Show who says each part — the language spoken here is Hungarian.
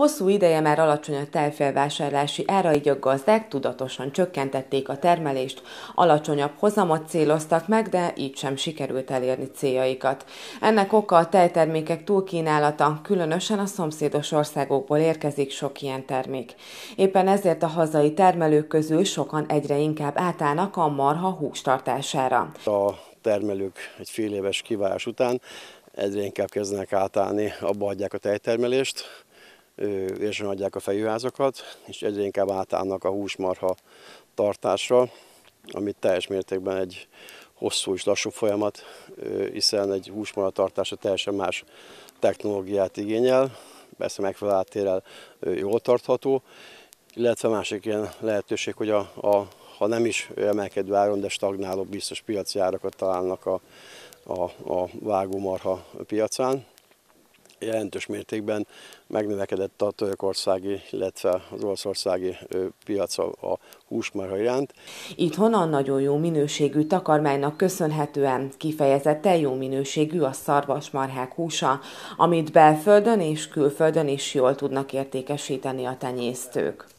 Speaker 1: Hosszú ideje már alacsony a tejfélvásárlási ára, így a gazdák tudatosan csökkentették a termelést, alacsonyabb hozamot céloztak meg, de így sem sikerült elérni céljaikat. Ennek oka a tejtermékek túlkínálata, különösen a szomszédos országokból érkezik sok ilyen termék. Éppen ezért a hazai termelők közül sokan egyre inkább átállnak a marha hústartására.
Speaker 2: A termelők egy fél éves kivás után egyre inkább kezdenek átállni, abba adják a tejtermelést, ősen adják a fejűházakat, és egyre inkább átállnak a húsmarha tartásra, amit teljes mértékben egy hosszú és lassú folyamat, hiszen egy húsmarha tartása teljesen más technológiát igényel, persze megfelelő áttérrel jól tartható, illetve másik ilyen lehetőség, hogy a, a ha nem is emelkedő áron, de stagnáló biztos piaci árakat találnak a, a, a vágómarha piacán jelentős mértékben megnövekedett a törökországi, illetve az olaszországi piac a húsmarha iránt. honnan nagyon jó minőségű
Speaker 1: takarmánynak köszönhetően kifejezetten jó minőségű a szarvasmarhák húsa, amit belföldön és külföldön is jól tudnak értékesíteni a tenyésztők.